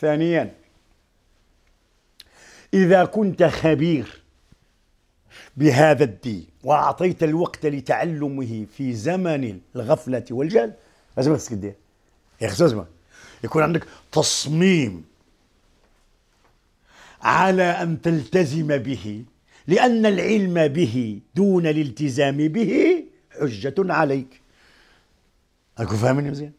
ثانيا إذا كنت خبير بهذا الدين وأعطيت الوقت لتعلمه في زمن الغفلة والجهل لازم خصك دير يا أخي يكون عندك تصميم على أن تلتزم به لأن العلم به دون الالتزام به حجة عليك أكو فاهمني مزيان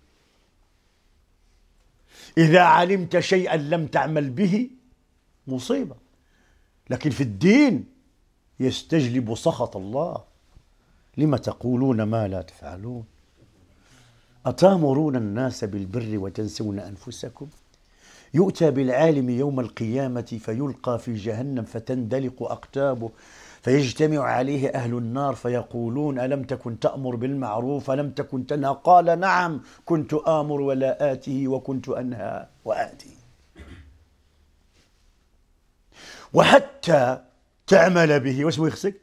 إذا علمت شيئا لم تعمل به مصيبة لكن في الدين يستجلب سخط الله لم تقولون ما لا تفعلون أتامرون الناس بالبر وتنسون أنفسكم يؤتى بالعالم يوم القيامة فيلقى في جهنم فتندلق أقتابه فيجتمع عليه أهل النار فيقولون ألم تكن تأمر بالمعروف ألم تكن تنهى قال نعم كنت آمر ولا آتي وكنت أنهى وآتي وحتى تعمل به واش يخصك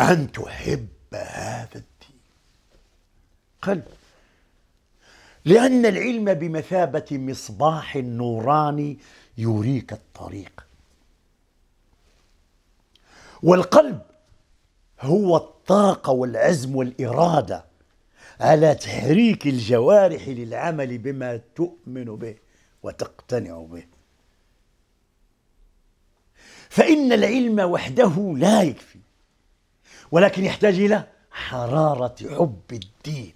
أن تحب هذا الدين قل لأن العلم بمثابة مصباح نوراني يريك الطريق والقلب هو الطاقة والعزم والإرادة على تحريك الجوارح للعمل بما تؤمن به وتقتنع به فإن العلم وحده لا يكفي ولكن يحتاج إلى حرارة حب الدين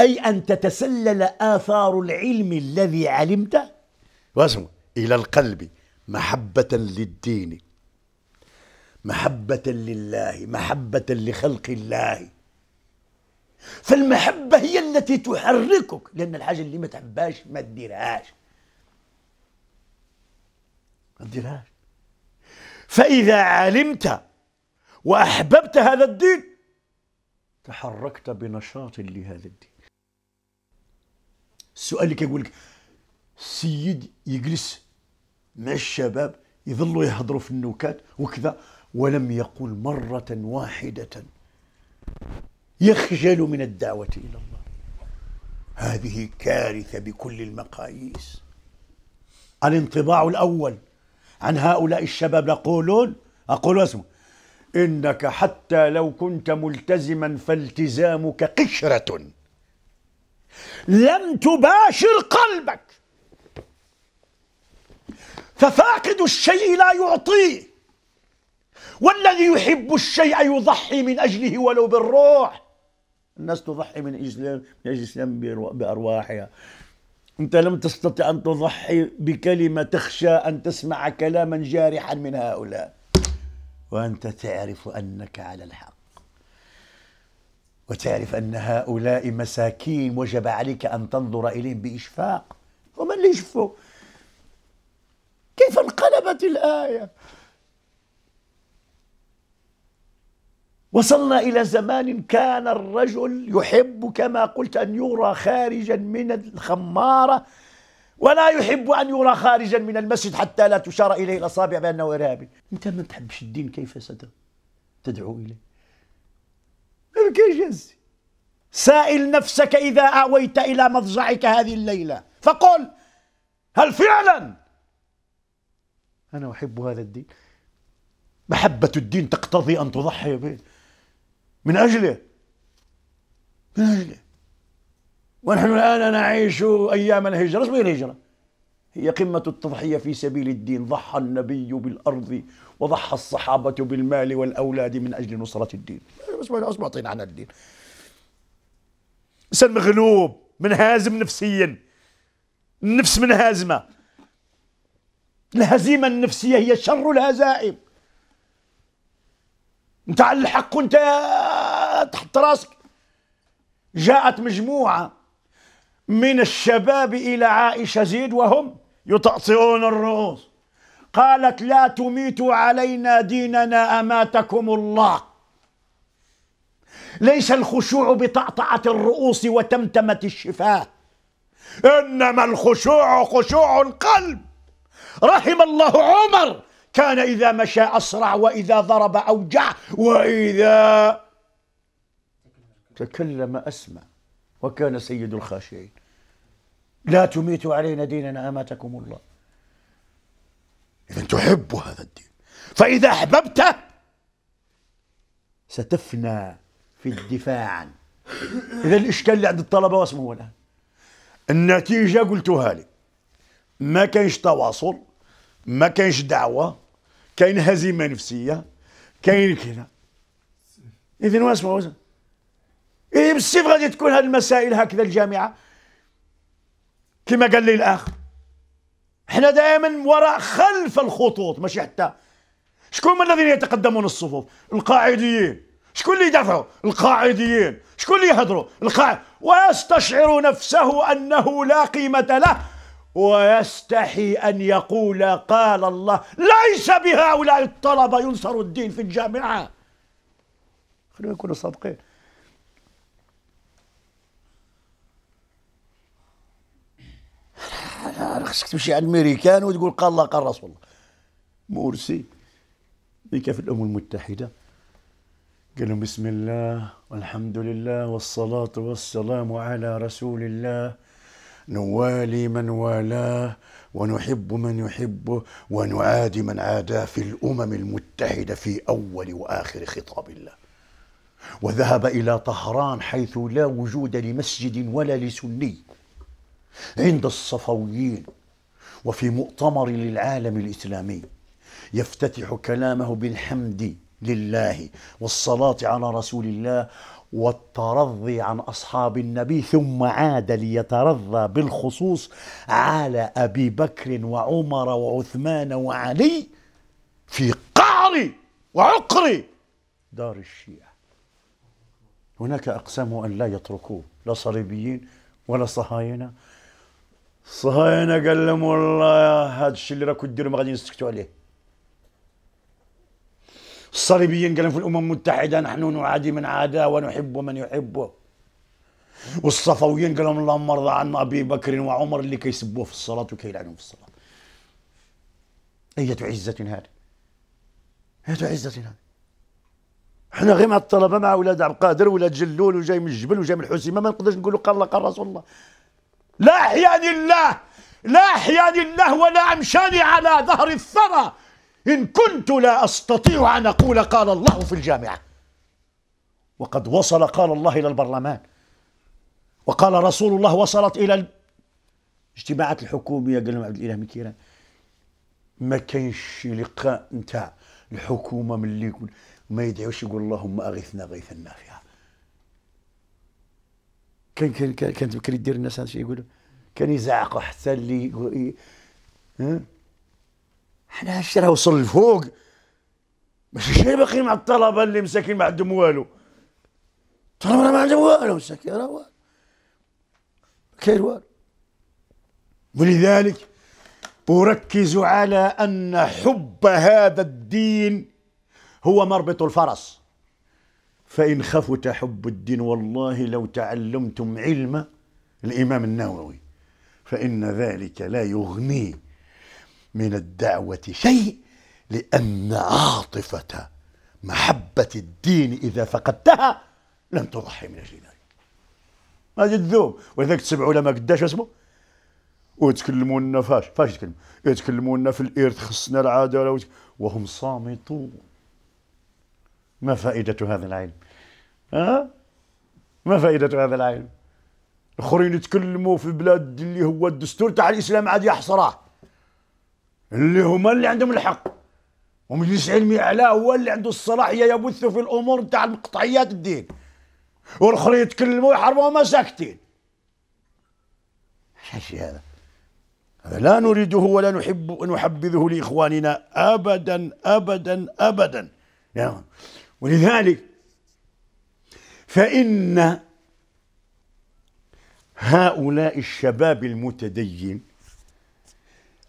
أي أن تتسلل آثار العلم الذي علمته واسمه إلى القلب محبة للدين محبة لله محبة لخلق الله فالمحبة هي التي تحركك لأن الحاجة اللي ما تحبهاش ما تديرهاش ما تديرهاش فإذا علمت وأحببت هذا الدين تحركت بنشاط لهذا الدين السؤال اللي كيقول لك السيد يجلس مع الشباب يظلوا يهضروا في النكات وكذا ولم يقل مرة واحدة يخجل من الدعوة إلى الله هذه كارثة بكل المقاييس الانطباع الأول عن هؤلاء الشباب يقولون أقول اسمه إنك حتى لو كنت ملتزما فالتزامك قشرة لم تباشر قلبك ففاقد الشيء لا يعطيه والذي يحب الشيء يضحي من أجله ولو بالروح الناس تضحي من أجل من أجل الإسلام بأرواحها أنت لم تستطع أن تضحي بكلمة تخشى أن تسمع كلاما جارحا من هؤلاء وأنت تعرف أنك على الحق وتعرف أن هؤلاء مساكين وجب عليك أن تنظر إليهم بإشفاق ومن اللي يشفوا كيف انقلبت الآية وصلنا إلى زمان كان الرجل يحب كما قلت أن يرى خارجا من الخمارة ولا يحب أن يرى خارجا من المسجد حتى لا تشار إليه الأصابع بأنه إرهابي أنت ما تحبش الدين كيف ستدعو إليه الكجز سائل نفسك إذا أويت إلى مضجعك هذه الليلة فقل هل فعلا أنا أحب هذا الدين محبة الدين تقتضي أن تضحي به من أجله من أجله ونحن الآن نعيش أيام الهجرة اسمها إيه الهجرة هي قمة التضحية في سبيل الدين ضحى النبي بالأرض وضحى الصحابة بالمال والأولاد من أجل نصرة الدين بس معطينا عن الدين إنسان مغلوب منهازم نفسيا النفس منهازمة الهزيمة النفسية هي شر الهزائم انت على الحق وانت تحط راسك جاءت مجموعة من الشباب إلى عائشة زيد وهم يطأطئون الرؤوس قالت لا تميتوا علينا ديننا أماتكم الله ليس الخشوع بطعطعة الرؤوس وتمتمة الشفاه إنما الخشوع خشوع القلب رحم الله عمر كان إذا مشى أسرع وإذا ضرب أوجع وإذا تكلم أسمى وكان سيد الخاشعين لا تميتوا علينا ديننا أماتكم الله إذا تحب هذا الدين فإذا أحببته ستفنى في الدفاع عنه إذا الإشكال اللي عند الطلبة واسمه هو الآن النتيجة قلتها لك ما كانش تواصل ما كانش دعوة كاين هزيمة نفسية كاين كذا إذا واسمه واسمه إيه، بالسيف غادي تكون هذه المسائل هكذا الجامعه كما قال لي الاخ احنا دائما وراء خلف الخطوط ماشي حتى شكون من الذين يتقدمون الصفوف القاعديين شكون اللي يدافعوا القاعديين شكون اللي يهضروا القاع ويستشعر نفسه انه لا قيمه له ويستحي ان يقول قال الله ليس بهؤلاء الطلبه ينصر الدين في الجامعه خلينا نكونوا صادقين خصك تمشي عند الميريكان وتقول قال الله قال رسول الله مرسي من في الامم المتحده قال لهم بسم الله والحمد لله والصلاه والسلام على رسول الله نوالي من والاه ونحب من يحبه ونعادي من عاداه في الامم المتحده في اول واخر خطاب الله وذهب الى طهران حيث لا وجود لمسجد ولا لسني عند الصفويين وفي مؤتمر للعالم الاسلامي يفتتح كلامه بالحمد لله والصلاه على رسول الله والترضي عن اصحاب النبي ثم عاد ليترضى بالخصوص على ابي بكر وعمر وعثمان وعلي في قعر وعقر دار الشيعه هناك اقسام ان لا يتركوه لا صليبيين ولا صهاينه صهاينة قال لهم والله هذا الشيء اللي راكو ديروا ما غادي نسكتوا عليه الصليبيين قال لهم في الامم المتحده نحن نعادي من عاداه ونحب من يحبه والصفويين قال لهم اللهم ارضى عن ابي بكر وعمر اللي كيسبوه في الصلاه وكيلعنوا في الصلاه اية عزة هذه اية عزة هذه حنا غير مع الطلبه مع اولاد عبد القادر ولاد جلول وجاي من الجبل وجاي من الحسيمه ما نقدرش نقولوا قال الله قال رسول الله لا أحيا لله لا أحيا لله ولا أمشاني على ظهر الثرى إن كنت لا أستطيع أن أقول قال الله في الجامعة وقد وصل قال الله إلى البرلمان وقال رسول الله وصلت إلى الاجتماعات الحكومية قال لهم عبد الإله مكيران ما كاينش لقاء نتاع الحكومة من اللي يقول ما يدعوش يقول اللهم أغثنا غيثا نافعا كان كان كانت بكري دير الناس هذا الشيء يقولوا كان يزعقوا حتى اللي ها حنا هادشي راه وصل لفوق ماشي شي باقي مع الطلبه اللي مساكين ما عندهم والو الطلبه راه ما عندهم والو مساكين راه والو كاين والو ولذلك أركز على أن حب هذا الدين هو مربط الفرس فإن خفت حب الدين والله لو تعلمتم علم الإمام النووي فإن ذلك لا يغني من الدعوة شيء لأن عاطفة محبة الدين إذا فقدتها لن تضحي من أجل ذلك ما جذوب ولذلك تسمعوا لما قداش اسمه ويتكلموا لنا فاش فاش يتكلموا يتكلموا لنا في الارث خصنا العداله وهم صامتون ما فائدة هذا العلم؟ أه؟ ما فائدة هذا العلم؟ الاخرين يتكلموا في بلاد اللي هو الدستور تاع الاسلام عاد يحصره اللي هما اللي عندهم الحق ومجلس علمي اعلى هو اللي عنده الصلاحيه يبث في الامور تاع المقطعيات الدين والاخرين يتكلموا يحاربوا وما ساكتين حاشي هذا هذا لا نريده ولا نحب نحبذه لاخواننا ابدا ابدا ابدا يعني ولذلك فإن هؤلاء الشباب المتدين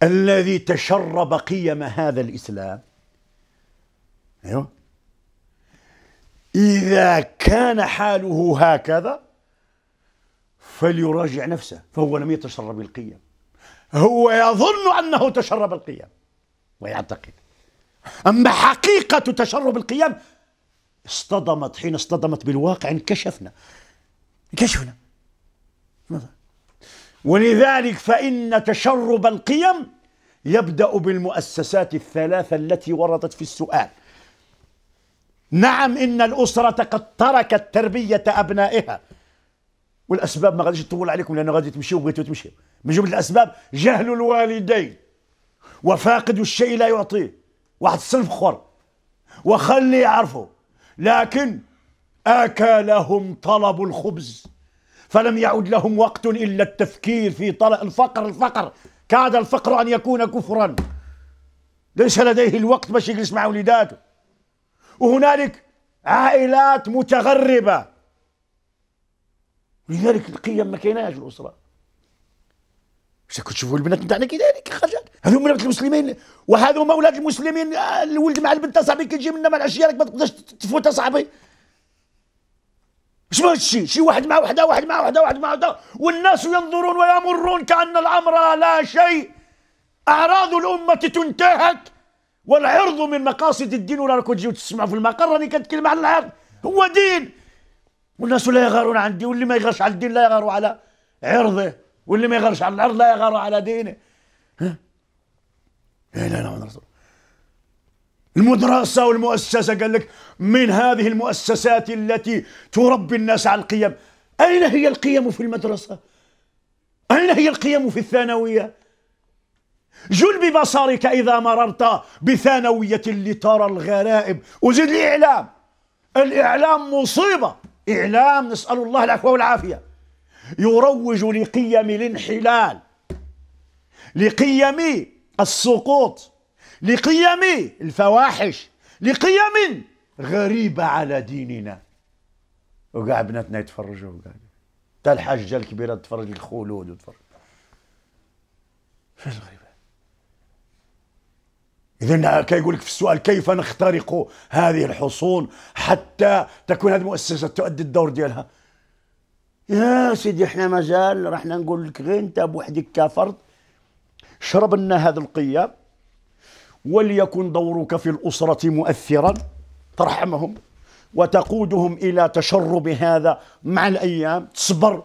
الذي تشرب قيم هذا الإسلام أيوه إذا كان حاله هكذا فليراجع نفسه فهو لم يتشرب القيم هو يظن أنه تشرب القيم ويعتقد أما حقيقة تشرب القيم اصطدمت حين اصطدمت بالواقع انكشفنا انكشفنا ولذلك فإن تشرب القيم يبدأ بالمؤسسات الثلاثة التي وردت في السؤال نعم إن الأسرة قد تركت تربية أبنائها والأسباب ما غاديش تطول عليكم لأنه غادي تمشيو وبغيتوا تمشيو من جملة الأسباب جهل الوالدين وفاقد الشيء لا يعطيه واحد الصنف خور وخلي يعرفه لكن اكلهم طلب الخبز فلم يعد لهم وقت الا التفكير في طلب الفقر الفقر كاد الفقر ان يكون كفرا ليس لديه الوقت باش يجلس مع وليداته وهنالك عائلات متغربه لذلك القيم ما كايناش الاسره شكون تشوفوا البنات نتاعنا كي خرجت خرجات هذو ولاد المسلمين وهذوما آه، ولاد المسلمين الولد مع البنت صاحبي كي تجي منا مع العشيه راك ما تقدرش تفوت صاحبي شنو هادشي شي واحد مع وحده واحد مع وحده واحد مع وحده والناس ينظرون ويمرون كان الامر لا شيء اعراض الامه تنتهك والعرض من مقاصد الدين ولا راكم تجيو تسمعوا في المقر راني كنتكلم على العرض هو دين والناس لا يغارون عن الدين واللي ما يغارش على الدين لا يغار على عرضه واللي ما يغرش على الارض لا يغار على دينه ها لا اله الا الله رسول المدرسة والمؤسسة قال لك من هذه المؤسسات التي تربي الناس على القيم أين هي القيم في المدرسة؟ أين هي القيم في الثانوية؟ جل ببصرك إذا مررت بثانوية لترى الغرائب وزد الإعلام الإعلام مصيبة إعلام نسأل الله العفو والعافية يروج لقيم الانحلال لقيم السقوط لقيم الفواحش لقيم غريبة على ديننا وقاع بناتنا يتفرجوا وقاع تا الحاجة الكبيرة تتفرج الخلود وتفرج فين الغريبة إذا كيقول لك في السؤال كيف نخترق هذه الحصون حتى تكون هذه المؤسسة تؤدي الدور ديالها يا سيدي احنا مازال رحنا نقول لك غير انت بوحدك كفرد شرب لنا هذا القيام وليكن دورك في الأسرة مؤثرا ترحمهم وتقودهم إلى تشرب هذا مع الأيام تصبر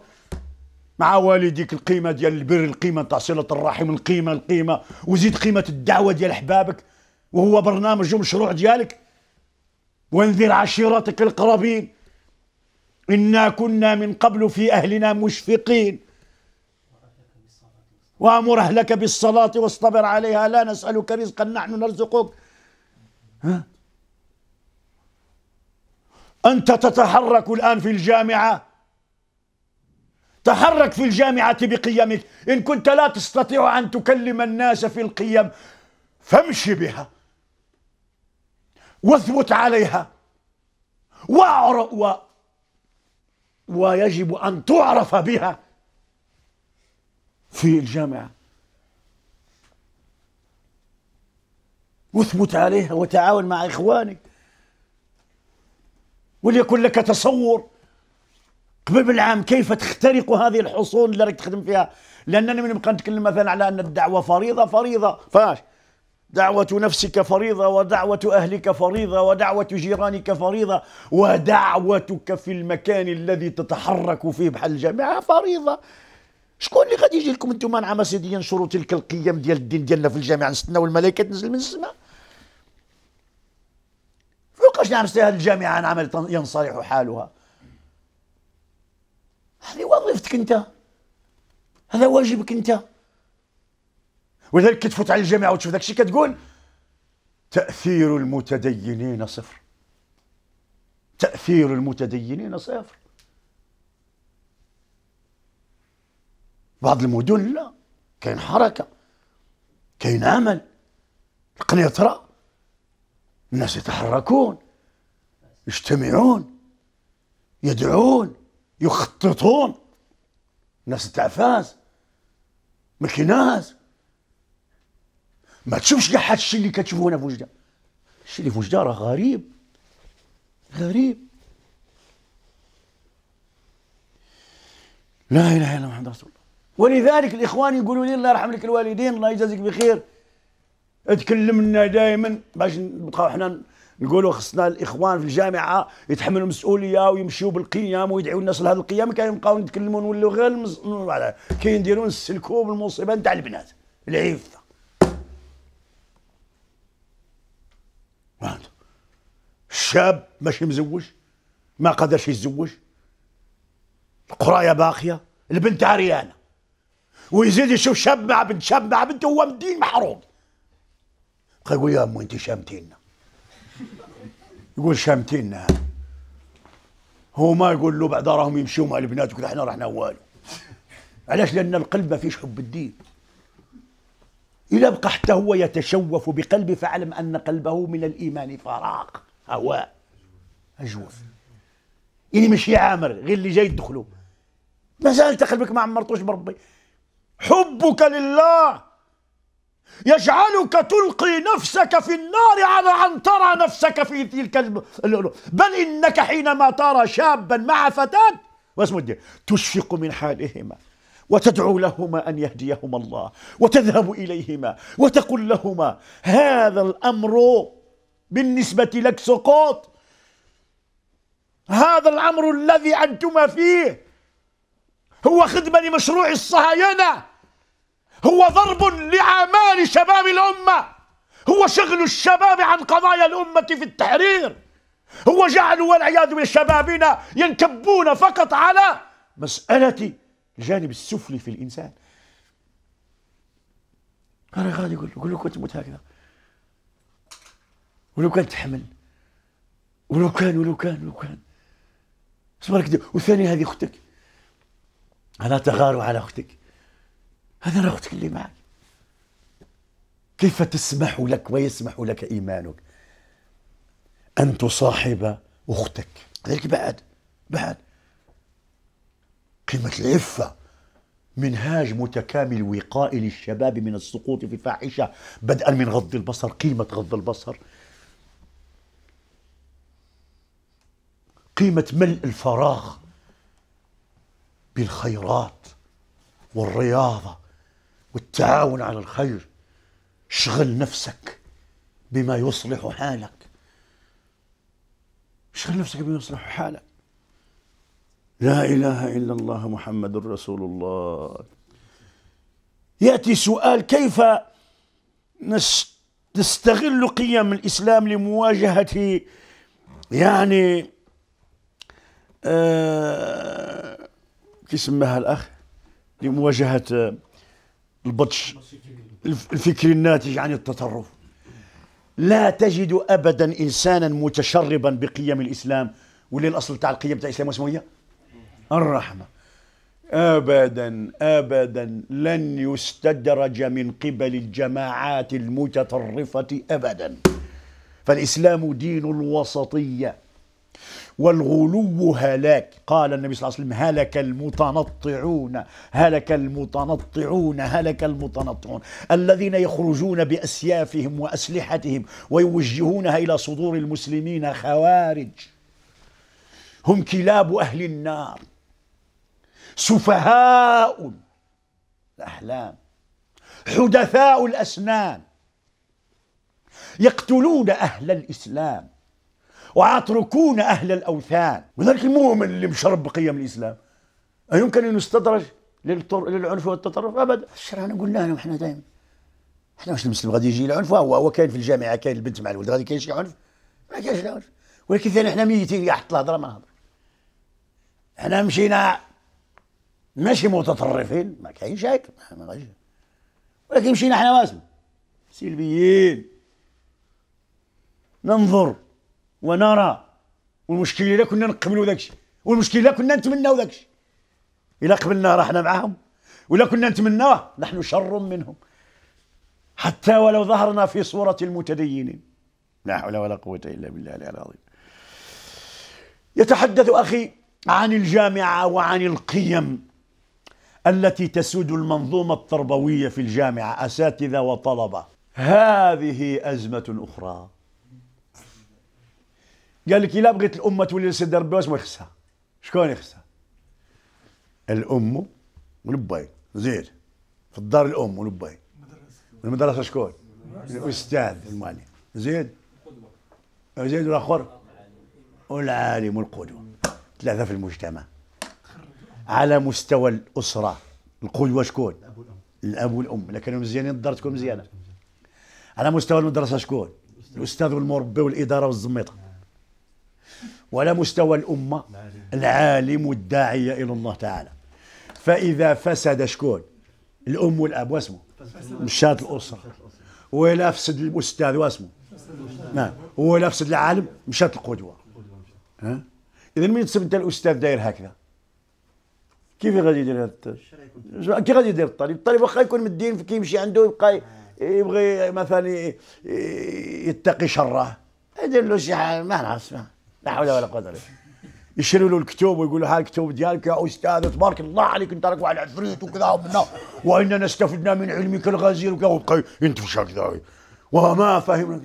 مع والديك القيمة ديال البر القيمة تاع صلة الرحم القيمة القيمة وزيد قيمة الدعوة ديال أحبابك وهو برنامج ومشروع ديالك وانذر عشيرتك القرابين إنا كنا من قبل في أهلنا مشفقين وأمر أهلك بالصلاة واصطبر عليها لا نسألك رزقا نحن نرزقك ها؟ أنت تتحرك الآن في الجامعة تحرك في الجامعة بقيمك إن كنت لا تستطيع أن تكلم الناس في القيم فامش بها واثبت عليها واعرق ويجب أن تعرف بها في الجامعة واثبت عليها وتعاون مع إخوانك وليكن لك تصور قبل العام كيف تخترق هذه الحصون اللي راك تخدم فيها لانني من نبقى نتكلم مثلا على أن الدعوة فريضة فريضة فاش دعوة نفسك فريضة ودعوة أهلك فريضة ودعوة جيرانك فريضة ودعوتك في المكان الذي تتحرك فيه بحال الجامعة فريضة شكون اللي غادي يجي لكم انتم نعم سيدي ينشروا تلك القيم ديال الدين ديالنا في الجامعة نستناو الملائكة تنزل من السماء فوقاش نعم هذه الجامعة نعم ينصلح حالها هذه وظيفتك انت هذا واجبك انت ولذلك كي تفوت على الجامعه وتشوف داك الشيء كتقول تاثير المتدينين صفر تاثير المتدينين صفر بعض المدن لا كاين حركه كاين عمل القنيطره الناس يتحركون يجتمعون يدعون يخططون الناس تعفاز مكيناز ما تشوفش كاع هذا الشيء اللي كتشوفوه هنا في وجده الشيء اللي في وجده راه غريب غريب لا اله الا محمد رسول الله ولذلك الاخوان يقولوا لي الله يرحم لك الوالدين الله يجازيك بخير تكلمنا لنا دائما باش نبقاو حنا نقولوا خصنا الاخوان في الجامعه يتحملوا المسؤوليه ويمشيوا بالقيام ويدعوا الناس لهذا القيام كاين نبقاو نتكلموا نولوا غير كاين نديروا نسلكوا بالمصيبه نتاع البنات العفه الشاب ماشي مزوج ما قدرش يتزوج القرايه باقيه البنت عريانه ويزيد يشوف شاب مع بنت شاب مع بنت وهو من الدين محروم يقول يا امي انت شامتينا يقول شامتينا هو ما يقول له بعد راهم يمشيو مع البنات وكذا احنا رحنا والو علاش لان القلب ما فيش حب الدين يبقى حتى هو يتشوف بقلبه فاعلم أن قلبه من الإيمان فراغ هواء أجوف اللي مش عامر غير اللي جاي يدخله ما زالت قلبك ما عمرتوش بربي حبك لله يجعلك تلقي نفسك في النار على أن ترى نفسك في تلك بل إنك حينما ترى شابا مع فتاة واسمه تشفق من حالهما وتدعو لهما ان يهديهما الله وتذهب اليهما وتقول لهما هذا الامر بالنسبه لك سقوط هذا الامر الذي انتما فيه هو خدمه لمشروع الصهاينه هو ضرب لاعمال شباب الامه هو شغل الشباب عن قضايا الامه في التحرير هو جعل والعياذ بالله شبابنا ينكبون فقط على مساله الجانب السفلي في الانسان انا غادي يقول له كنت تموت هكذا ولو كان تحمل ولو كان ولو كان ولو كان تبارك والثاني هذه اختك هذا تغار على اختك هذا اختك اللي معك كيف تسمح لك ويسمح لك ايمانك ان تصاحب اختك ذلك بعد بعد كلمة العفة منهاج متكامل وقائي للشباب من السقوط في الفاحشة بدءا من غض البصر قيمة غض البصر قيمة ملء الفراغ بالخيرات والرياضة والتعاون على الخير شغل نفسك بما يصلح حالك شغل نفسك بما يصلح حالك لا إله إلا الله محمد رسول الله يأتي سؤال كيف نستغل قيم الإسلام لمواجهة يعني آه كيسمها الأخ لمواجهة آه، البطش الفكري الناتج عن التطرف لا تجد أبدا إنسانا متشربا بقيم الإسلام واللي الأصل تاع القيم تاع الإسلام اسمه الرحمة ابدا ابدا لن يستدرج من قبل الجماعات المتطرفه ابدا فالاسلام دين الوسطيه والغلو هلاك قال النبي صلى الله عليه وسلم هلك المتنطعون هلك المتنطعون هلك المتنطعون الذين يخرجون باسيافهم واسلحتهم ويوجهونها الى صدور المسلمين خوارج هم كلاب اهل النار سفهاء الأحلام حدثاء الأسنان يقتلون أهل الإسلام ويتركون أهل الأوثان وذلك المؤمن اللي مشرب بقيم الإسلام أيمكن أن يستدرج للعنف والتطرف ابدا الشرع انا قلنا لهم احنا دائما احنا واش المسلم غادي يجي العنف هو هو كاين في الجامعه كاين البنت مع الولد غادي كاين شي عنف ما كاينش العنف ولكن ثاني احنا ميتين يحط حط الهضره ما نهضر احنا مشينا ماشي متطرفين ما كاينش هيك ما غاديش ولكن مشينا احنا واسم سلبيين ننظر ونرى والمشكل لا كنا نقبلوا داكشي والمشكل لا كنا نتمناو داكشي الا قبلنا رحنا معاهم ولا كنا نتمناه نحن شر منهم حتى ولو ظهرنا في صورة المتدينين لا حول ولا قوة إلا بالله العلي العظيم يتحدث أخي عن الجامعة وعن القيم التي تسود المنظومة التربوية في الجامعة أساتذة وطلبة هذه أزمة أخرى قال لك لا بغيت الأمة تولي لسيدي ربي واش ما يخصها شكون يخصها الأم ولبي زين في الدار الأم ولبي المدرسة شكون الأستاذ المعلم زين زين الآخر والعالم والقدوة ثلاثة في المجتمع على مستوى الاسره القدوه شكون الاب والام الاب والام كانوا مزيانين الدار تكون مزيانه على مستوى المدرسه شكون الاستاذ والمربي والاداره والزميطه وعلى مستوى الامه العالم والداعيه الى الله تعالى فاذا فسد شكون الام والاب واسمه مشات الاسره ولا فسد الاستاذ واسمه نعم ولا فسد العالم مشات القدوه اذا من تسب انت الاستاذ داير هكذا كيف غادي يدير هذا التاج كي غادي يدير الطالب الطالب واخا يكون مدين كيمشي عنده يبقى آه. يبغي مثلا يتقي شره يدير له شي حاجه ما نعرف لا حول ولا قوه الا بالله له الكتب ويقول له ها الكتب ديالك يا استاذ تبارك الله عليك انت راك واحد العفريت وكذا ومنا واننا استفدنا من علمك الغزير وكذا ويبقى ينتفش هكذا وما فهمنا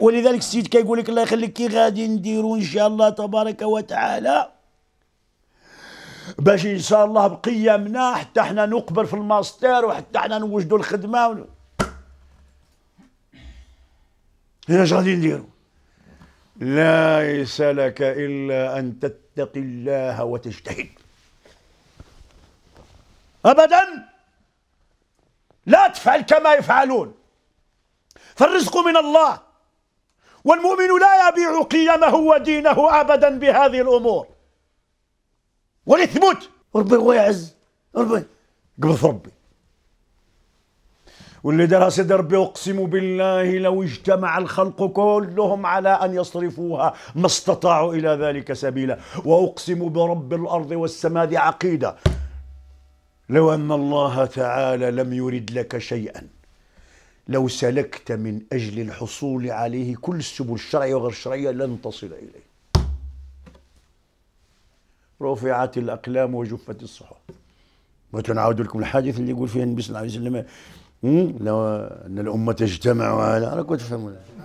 ولذلك السيد كيقول لك الله يخليك كي غادي نديرو ان شاء الله تبارك وتعالى باش ان شاء الله بقيامنا حتى حنا نقبل في الماستر وحتى حنا نوجدوا الخدمه و... اش غادي نديرو ليس لك الا ان تتقي الله وتجتهد ابدا لا تفعل كما يفعلون فالرزق من الله والمؤمن لا يبيع قيمه ودينه أبدا بهذه الأمور وليثبت ربي هو يعز ربي قبض ربي واللي دار سيد ربي اقسم بالله لو اجتمع الخلق كلهم على ان يصرفوها ما استطاعوا الى ذلك سبيلا واقسم برب الارض والسماء عقيده لو ان الله تعالى لم يرد لك شيئا لو سلكت من أجل الحصول عليه كل السبل الشرعية وغير الشرعية لن تصل إليه رفعت الأقلام وجفت الصحف وتنعود لكم الحادث اللي يقول فيه النبي صلى الله عليه وسلم لو أن الأمة تجتمع على راكم كنت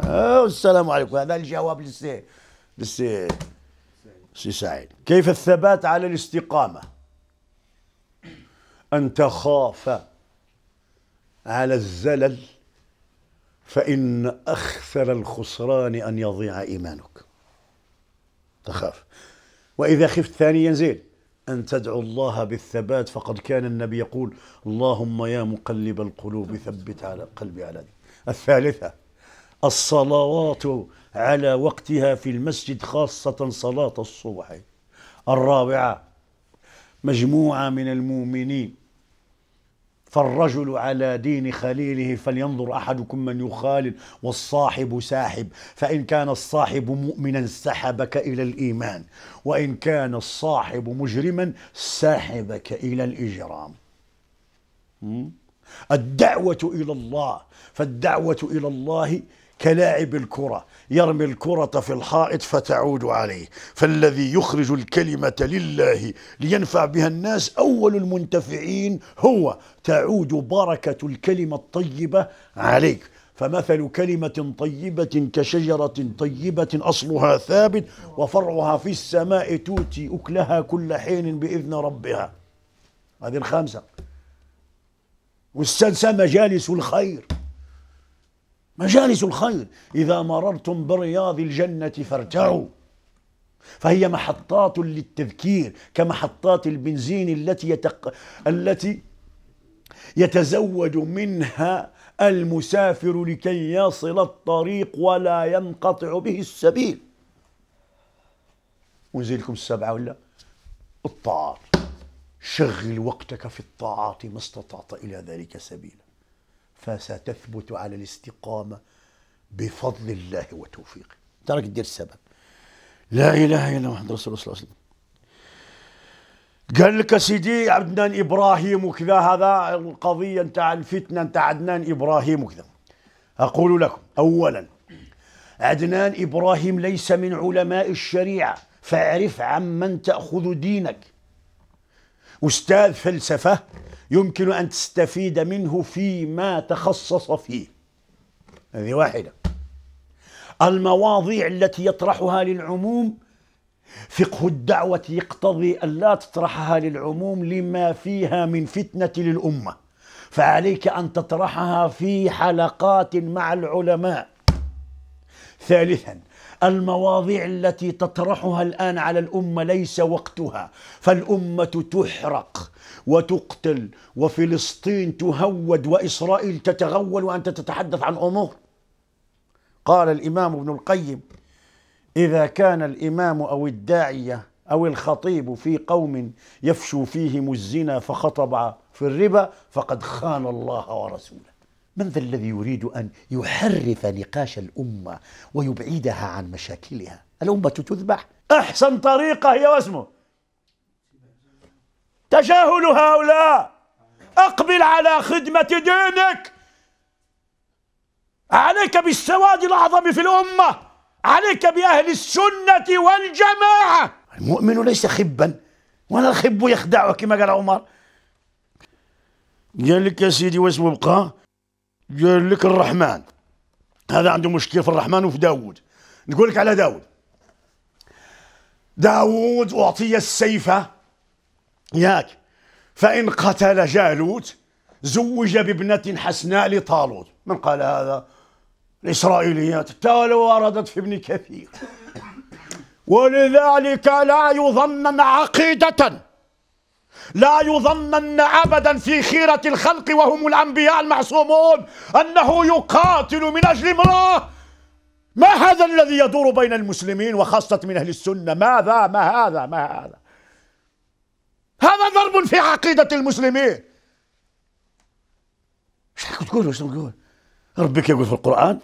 آه، السلام عليكم هذا الجواب للسي للسي سي سعيد كيف الثبات على الاستقامة أن تخاف على الزلل فإن أخثر الخسران أن يضيع إيمانك تخاف وإذا خفت ثانيا زين أن تدعو الله بالثبات فقد كان النبي يقول اللهم يا مقلب القلوب ثبت على قلبي على دي. الثالثة الصلوات على وقتها في المسجد خاصة صلاة الصبح الرابعة مجموعة من المؤمنين فالرجل على دين خليله فلينظر احدكم من يخالل والصاحب ساحب فان كان الصاحب مؤمنا سحبك الى الايمان وان كان الصاحب مجرما سحبك الى الاجرام الدعوه الى الله فالدعوه الى الله كلاعب الكرة يرمي الكرة في الحائط فتعود عليه فالذي يخرج الكلمة لله لينفع بها الناس أول المنتفعين هو تعود بركة الكلمة الطيبة عليك فمثل كلمة طيبة كشجرة طيبة أصلها ثابت وفرعها في السماء تؤتي أكلها كل حين بإذن ربها هذه الخامسة والسادسة مجالس الخير مجالس الخير إذا مررتم برياض الجنة فارتعوا فهي محطات للتذكير كمحطات البنزين التي يتق... التي يتزود منها المسافر لكي يصل الطريق ولا ينقطع به السبيل ونزيلكم السبعة ولا الطاعات شغل وقتك في الطاعات ما استطعت إلى ذلك سبيلا فستثبت على الاستقامة بفضل الله وتوفيقه ترك تدير السبب لا إله إلا محمد رسول الله صلى الله عليه وسلم قال لك سيدي عدنان إبراهيم وكذا هذا القضية نتاع الفتنة نتاع عدنان إبراهيم وكذا أقول لكم أولا عدنان إبراهيم ليس من علماء الشريعة فاعرف عمن تأخذ دينك أستاذ فلسفة يمكن أن تستفيد منه فيما تخصص فيه هذه واحدة المواضيع التي يطرحها للعموم فقه الدعوة يقتضي أن لا تطرحها للعموم لما فيها من فتنة للأمة فعليك أن تطرحها في حلقات مع العلماء ثالثا المواضيع التي تطرحها الآن على الأمة ليس وقتها فالأمة تحرق وتقتل وفلسطين تهود وإسرائيل تتغول وأنت تتحدث عن أمور قال الإمام ابن القيم إذا كان الإمام أو الداعية أو الخطيب في قوم يفشو فيهم الزنا فخطب في الربا فقد خان الله ورسوله من ذا الذي يريد ان يحرف نقاش الامه ويبعدها عن مشاكلها؟ الامه تذبح احسن طريقه هي واسمه تجاهل هؤلاء اقبل على خدمه دينك عليك بالسواد الاعظم في الامه عليك باهل السنه والجماعه المؤمن ليس خبا ولا الخب يخدعه كما قال عمر قال لك يا سيدي واسمه بقى قال لك الرحمن هذا عنده مشكل في الرحمن وفي داوود نقول لك على داوود داوود أعطي السيف ياك فإن قتل جالوت زوج بابنة حسناء لطالوت من قال هذا الإسرائيليات تالوا وردت في ابن كثير ولذلك لا يظنن عقيدة لا يظنن أبدا في خيرة الخلق وهم الأنبياء المعصومون أنه يقاتل من أجل امرأة ما هذا الذي يدور بين المسلمين وخاصة من أهل السنة ماذا ما هذا ما هذا هذا ضرب في عقيدة المسلمين ايش تقول ايش تقول ربك يقول في القرآن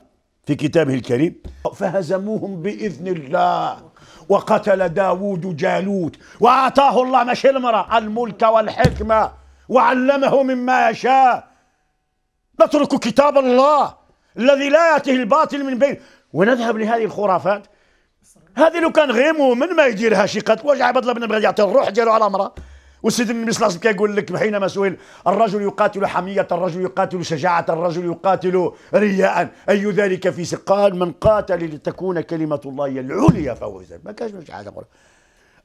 في كتابه الكريم فهزموهم بإذن الله وقتل داود جالوت وآتاه الله مش المرأة الملك والحكمة وعلمه مما يشاء نترك كتاب الله الذي لا يأتيه الباطل من بين ونذهب لهذه الخرافات هذه لو كان غير مؤمن ما يديرها شي قتل واش عباد الله بن بغيت يعطي الروح ديالو على امراه والسيد النبي صلى الله عليه وسلم يقول لك حينما سئل الرجل يقاتل حمية الرجل يقاتل شجاعة الرجل يقاتل رياء أي ذلك في قال من قاتل لتكون كلمة الله العليا فهو فوزا ما كانش مش حاجة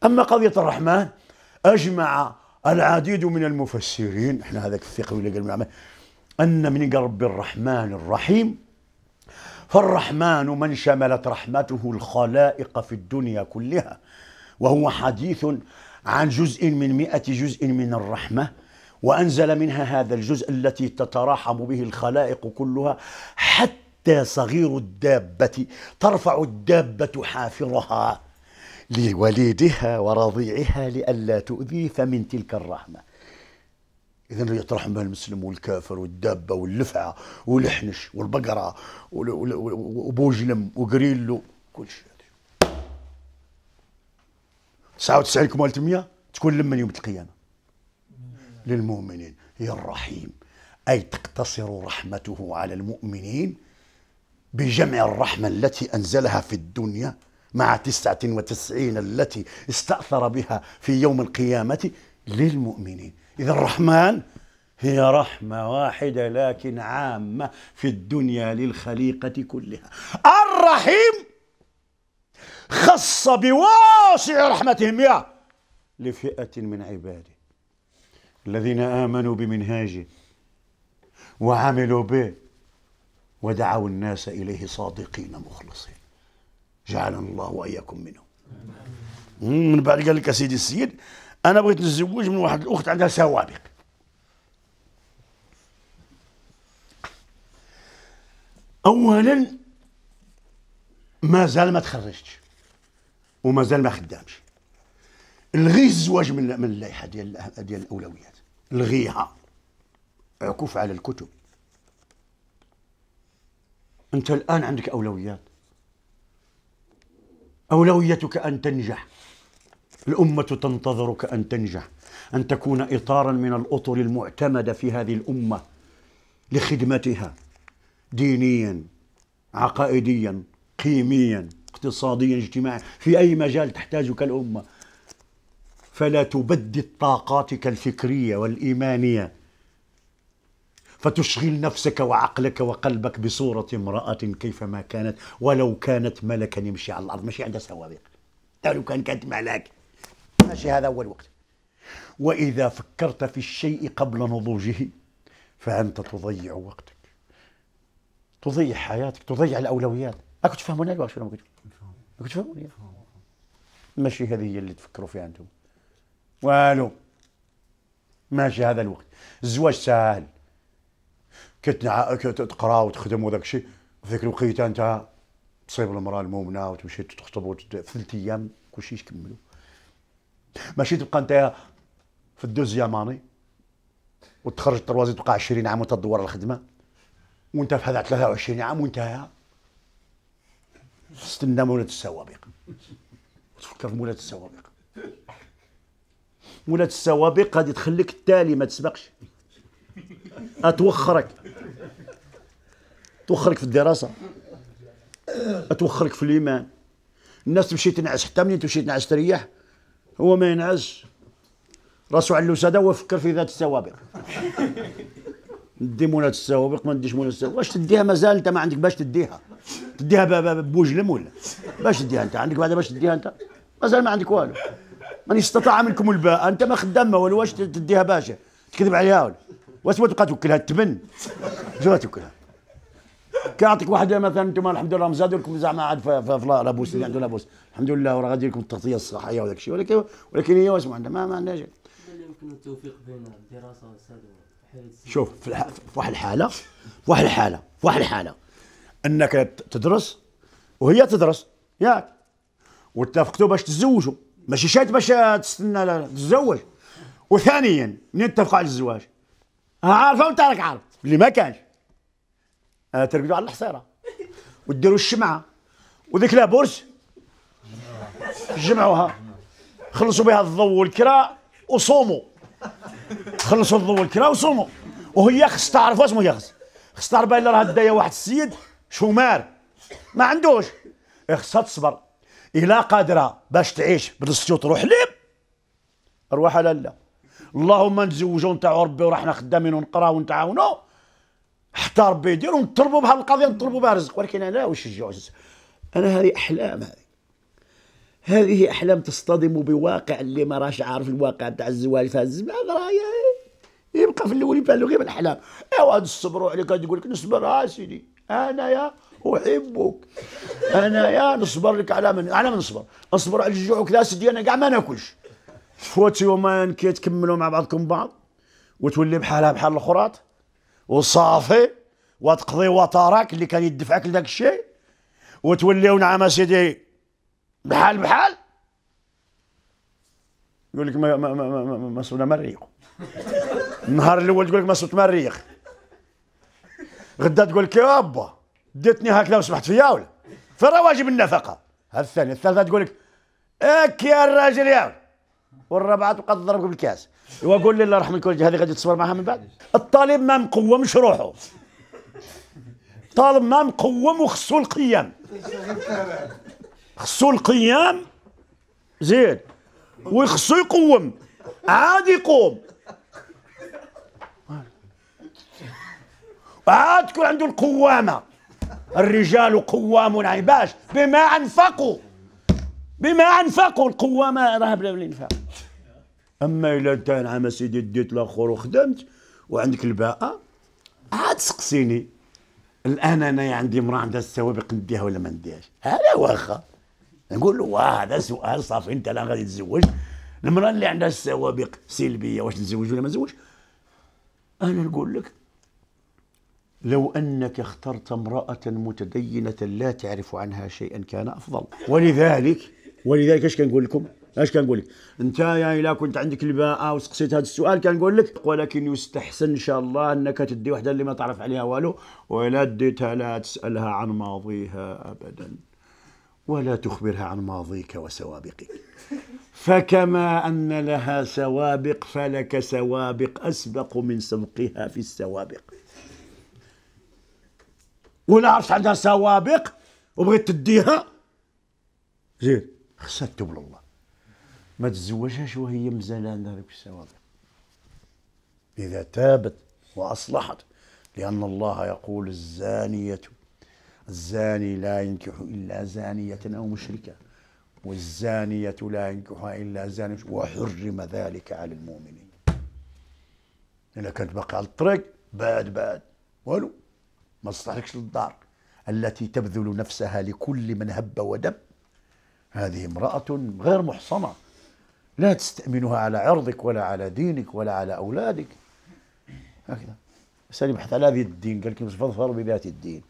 أما قضية الرحمن أجمع العديد من المفسرين احنا هذاك الثقه اللي قال أن من قرب الرحمن الرحيم فالرحمن من شملت رحمته الخلائق في الدنيا كلها وهو حديث عن جزء من مئة جزء من الرحمة وأنزل منها هذا الجزء التي تتراحم به الخلائق كلها حتى صغير الدابة ترفع الدابة حافرها لوليدها ورضيعها لئلا تؤذي فمن تلك الرحمة إذا يطرح بها المسلم والكافر والدابة واللفعة والحنش والبقرة وبوجلم وقريلو كل شيء 99.800 تكون لما يوم القيامه للمؤمنين يا الرحيم اي تقتصر رحمته على المؤمنين بجمع الرحمه التي انزلها في الدنيا مع 99 التي استأثر بها في يوم القيامة للمؤمنين إذا الرحمن هي رحمة واحدة لكن عامة في الدنيا للخليقة كلها الرحيم خص بواسع رحمتهم يا لفئة من عباده الذين آمنوا بمنهاجه وعملوا به ودعوا الناس إليه صادقين مخلصين جعلنا الله وإياكم منهم من بعد قال لك سيدي السيد أنا بغيت نتزوج من واحد الأخت عندها سوابق أولا ما زال ما تخرجتش ومازال ما خدامش الغي الزواج من اللائحه ديال ديال الاولويات الغيها عكوف على الكتب انت الان عندك اولويات اولويتك ان تنجح الامه تنتظرك ان تنجح ان تكون اطارا من الاطر المعتمده في هذه الامه لخدمتها دينيا عقائديا قيميا اقتصاديا اجتماعيا في أي مجال تحتاجك الأمة فلا تبدد طاقاتك الفكرية والإيمانية فتشغل نفسك وعقلك وقلبك بصورة امرأة كيفما كانت ولو كانت ملكا يمشي على الأرض ماشي عندها سوابق لو كان كانت ملاك ماشي هذا أول وقت وإذا فكرت في الشيء قبل نضوجه فأنت تضيع وقتك تضيع حياتك تضيع الأولويات ما كنت فاهمون الوقت شنو ما كنتش فاهموني ماشي هذه هي اللي تفكروا فيها انتم والو ماشي هذا الوقت الزواج سهل كتنع... تقرا وتخدم وذاك الشيء في ذاك الوقيته انت تصيب المراه المؤمنه وتمشي تخطب ثلاث ايام كل شيء يكملوا ماشي تبقى انت في الدوزيام اني وتخرج التروازي تبقى 20 عام وتدور الخدمه وانت في هذا 23 عام وانتهى تستنى مولاة السوابق تفكر في مولاة السوابق مولاة السوابق غادي تخليك التالي ما تسبقش اتوخرك توخرك في الدراسة اتوخرك في الإيمان الناس تمشي تنعس حتى منين تمشي تنعس تريح هو ما ينعس راسو على الوسادة هو يفكر في ذات السوابق ندي مولاة السوابق ما نديش مولاة السوابق واش تديها مازال انت ما عندك باش تديها تديها بوجلم ولا باش تديها انت عندك واحده باش تديها انت مازال ما عندك والو من استطاع منكم الباء انت ما خدام ولا واش تديها باشا تكذب عليها ولا واش تبقى توكلها التبن شو توكلها كيعطيك واحده مثلا انتم الحمد لله مزادوا لكم زعما عاد في, في, لابوس اللي عنده لابوس الحمد لله وراه غادي لكم التغطيه الصحيه وداك الشيء ولكن ولكن هي واش ما عندها ما, ما عندهاش يمكن التوفيق بين الدراسه والسادة شوف في واحد الحاله في واحد الحاله في واحد الحاله انك تدرس وهي تدرس ياك واتفقتوا باش تتزوجوا ماشي شات باش تستنى لا تتزوج وثانيا من اتفقوا على الزواج عارفه وانت راك عارف اللي ما كانش آه، ترقدوا على الحصيره وديروا الشمعه وذيك لا برج جمعوها خلصوا بها الضوء والكرا وصوموا خلصوا الضوء والكرا وصوموا وهي خص تعرف واش هي خص خص تعرف بان راه دايه واحد السيد شومار ما عندوش خصها تصبر الا قادره باش تعيش بنص تروح حليب روح على لا اللهم نتزوجوا نتاعو ربي وراحنا خدامين ونقراو ونتعاونوا حتى ربي يدير ونطلبوا بها القضيه نطلبوا بها رزق ولكن انا واش الجوع انا هذه احلام هذه هذه احلام تصطدم بواقع اللي ما راش عارف الواقع تاع الزواج في الزمان راه يبقى في الاول يبان له غير الاحلام ايوا هذا الصبر عليك تقول لك نصبر اه سيدي انايا احبك انايا نصبر لك على من على من نصبر نصبر على الجوع سيدي ديالنا كاع ما ناكلش فوتي يومين كي تكملوا مع بعضكم بعض وتولي بحالها بحال الاخرات وصافي وتقضي وتراك اللي كان يدفعك لذاك الشيء وتولي ونعم سيدي بحال بحال يقول لك ما ما ما ما, ما, ما, ما ما ما الاول تقول لك ما ما ما غدا تقول لك يا با ديتني هكذا وسمحت فيا ولا في واجب النفقه هذا الثانيه الثالثه تقول لك اك يا الراجل يا والرابعه تبقى تضربك بالكاس واقول لي الله يرحم الوالدين هذه غادي تصبر معها من بعد الطالب ما مقومش روحه طالب ما مقوم وخصو القيام خصو القيام زين ويخصو يقوم عادي يقوم عاد تكون عنده القوامه الرجال قوام عباش باش بما انفقوا بما انفقوا القوامه راه بلا الانفاق اما الا انت نعم سيدي ديت لاخر وخدمت وعندك الباءه عاد سقسيني الان انا عندي مرأة عندها السوابق نديها ولا ما نديهاش هذا واخا نقول له واه هذا سؤال صافي انت الان غادي تزوج المراه اللي عندها السوابق سلبيه واش تزوج ولا ما تتزوجش انا نقول لك لو أنك اخترت امرأة متدينة لا تعرف عنها شيئا كان أفضل ولذلك ولذلك ايش كنقول لكم؟ ايش كنقول لك؟ انت يا الا كنت عندك الباءه وسقسيت هذا السؤال كنقول لك ولكن يستحسن ان شاء الله انك تدي وحده اللي ما تعرف عليها والو ولا ديتها لا تسالها عن ماضيها ابدا ولا تخبرها عن ماضيك وسوابقك فكما ان لها سوابق فلك سوابق اسبق من سبقها في السوابق ولا عرفت عندها سوابق وبغيت تديها زين خصها تتوب لله ما تزوجهاش وهي مازال عندها ذوك السوابق إذا تابت وأصلحت لأن الله يقول الزانية الزاني لا ينكح إلا زانية أو مشركة والزانية لا ينكحها إلا زاني وحرم ذلك على المؤمنين إذا كانت باقي على الطريق بعد بعد والو ما تصلحلكش للدار التي تبذل نفسها لكل من هب ودب هذه امرأة غير محصنة لا تستأمنها على عرضك ولا على دينك ولا على أولادك هكذا سألي بحث على هذه الدين قال لك فاظفر بذات الدين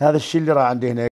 هذا الشيء اللي راه عندي هنا